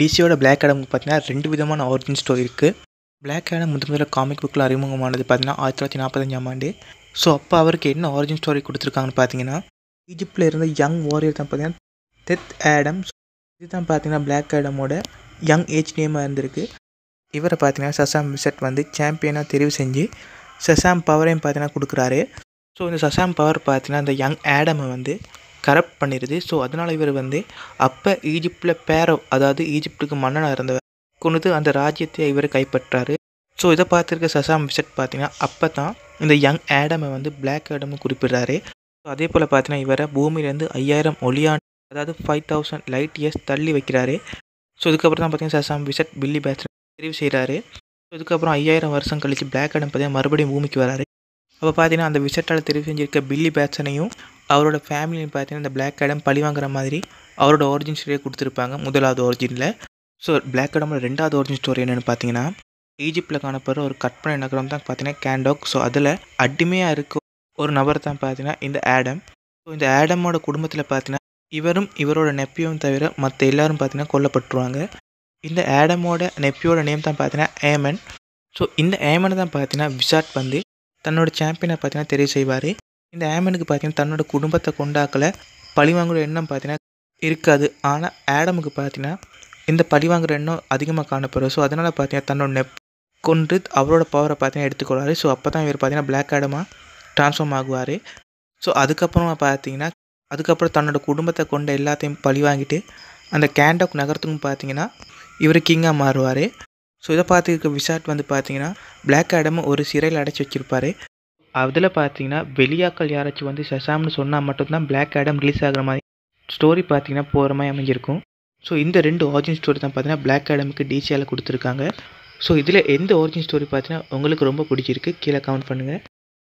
டிசியோட black Adam பார்த்தீங்கன்னா ரெண்டு விதமான ஆரிஜின் ஸ்டோரி இருக்குது பிளாக் ஆடம் முதன் முதல்ல காமிக் புக்கில் அறிமுகமானது பார்த்தீங்கன்னா ஆயிரத்தி தொள்ளாயிரத்தி நாற்பத்தஞ்சாம் ஆண்டு ஸோ அப்போ அவருக்கு என்ன ஆரிஜின் ஸ்டோரி கொடுத்துருக்காங்கன்னு பார்த்தீங்கன்னா ஈஜிப்டில் இருந்த யங் வாரியர் தான் பார்த்தீங்கன்னா டெத் ஆடம் இதுதான் பார்த்தீங்கன்னா பிளாக் ஆடமோட யங் ஏஜ் நேமாக இருந்திருக்கு இவரை பார்த்தீங்கன்னா சசாம் விசட் வந்து சாம்பியனாக தெரிவு செஞ்சு சசாம் பவரையும் பார்த்தீங்கன்னா கொடுக்குறாரு ஸோ இந்த சசாம் பவர் பார்த்தீங்கன்னா அந்த யங் ஆடமை வந்து கரப்ட் பண்ணிடுது ஸோ அதனால் இவர் வந்து அப்போ ஈஜிப்டில் பேரவ் அதாவது ஈஜிப்டுக்கு மன்னனாக இருந்தவர் கொண்டு அந்த ராஜ்யத்தை இவர் கைப்பற்றாரு ஸோ இதை பார்த்துருக்க சசாம் விசட் பார்த்தீங்கன்னா அப்போ தான் இந்த யங் ஆடமை வந்து பிளாக் ஆடம் குறிப்பிடுறாரு ஸோ அதே போல் பார்த்தீங்கன்னா இவரை பூமியிலேருந்து ஐயாயிரம் ஒலியான் அதாவது ஃபைவ் தௌசண்ட் லைட் இயர்ஸ் தள்ளி வைக்கிறாரு ஸோ இதுக்கப்புறம் தான் பார்த்தீங்கன்னா சசாம் விசட் பில்லி பேட்ஸன் தெரிவு செய்கிறாரு ஸோ இதுக்கப்புறம் ஐயாயிரம் வருஷம் கழித்து பிளாக் ஆடம் பார்த்தீங்கன்னா மறுபடியும் பூமிக்கு வராரு அப்போ பார்த்தீங்கன்னா அந்த விசட்டால் தெரிவு செஞ்சிருக்க பில்லி பேட்சனையும் அவரோட ஃபேமிலின்னு பார்த்தீங்கன்னா இந்த பிளாக் ஆடம் பழி வாங்குற மாதிரி அவரோட ஒரிஜின் ஸ்டோரியை கொடுத்துருப்பாங்க முதலாவது ஒரிஜினில் ஸோ பிளாக் ஆடமோட ரெண்டாவது ஒரிஜின் ஸ்டோரி என்னென்னு பார்த்தீங்கன்னா ஈஜிப்டில் காணப்படுற ஒரு கற்பனை நகரம் தான் பார்த்தீங்கன்னா கேண்டாக் ஸோ அதில் அடிமையாக இருக்க ஒரு நபர் தான் பார்த்தீங்கன்னா இந்த ஆடம் ஸோ இந்த ஆடமோட குடும்பத்தில் பார்த்தீங்கன்னா இவரும் இவரோட நெப்பியும் தவிர மற்ற எல்லாரும் பார்த்தீங்கன்னா கொல்லப்பட்டுருவாங்க இந்த ஆடமோட நெப்பியோட நேம் தான் பார்த்தீங்கன்னா ஏமன் ஸோ இந்த ஏமனை தான் பார்த்தீங்கன்னா விசாட் வந்து தன்னோட சாம்பியனை பார்த்தீங்கன்னா தெரிவு செய்வார் இந்த ஆமனுக்கு பார்த்தீங்கன்னா தன்னோட குடும்பத்தை கொண்டாக்கல வாங்குகிற எண்ணம் பார்த்தீங்கன்னா இருக்காது ஆனால் ஆடமுக்கு பார்த்தீங்கன்னா இந்த பழிவாங்குற எண்ணம் அதிகமாக காணப்படும் ஸோ அதனால் பார்த்தீங்கன்னா தன்னோட நெப் கொன்று அவரோட பவரை பார்த்தீங்கன்னா எடுத்துக்கொள்வார் ஸோ அப்போ தான் இவர் பார்த்தீங்கன்னா பிளாக் ஆடமாக ட்ரான்ஸ்ஃபார்ம் ஆகுவார் ஸோ அதுக்கப்புறமா பார்த்தீங்கன்னா அதுக்கப்புறம் தன்னோட குடும்பத்தை கொண்ட எல்லாத்தையும் பழி வாங்கிட்டு அந்த கேண்டாக் நகரத்துக்கும் பார்த்தீங்கன்னா இவர் கிங்காக மாறுவார் ஸோ இதை பார்த்துருக்க விசாட் வந்து பார்த்தீங்கன்னா பிளாக் ஆடமும் ஒரு சிறையில் அடைச்சி வச்சுருப்பார் அதில் பார்த்தீங்கன்னா வெளியாக்கள் யாராச்சும் வந்து செசாம்னு சொன்னால் மட்டும்தான் பிளாக் ஆடம் ரிலீஸ் ஆகிற மாதிரி ஸ்டோரி பார்த்தீங்கன்னா போகிற மாதிரி அமைஞ்சிருக்கும் ஸோ இந்த ரெண்டு ஆரிஜின் ஸ்டோரி தான் பார்த்தீங்கன்னா பிளாக் ஆடமுக்கு டிசியால் கொடுத்துருக்காங்க ஸோ இதில் எந்த ஆரிஜின் ஸ்டோரி பார்த்தீங்கன்னா உங்களுக்கு ரொம்ப பிடிச்சிருக்கு கீழே கமெண்ட் பண்ணுங்கள்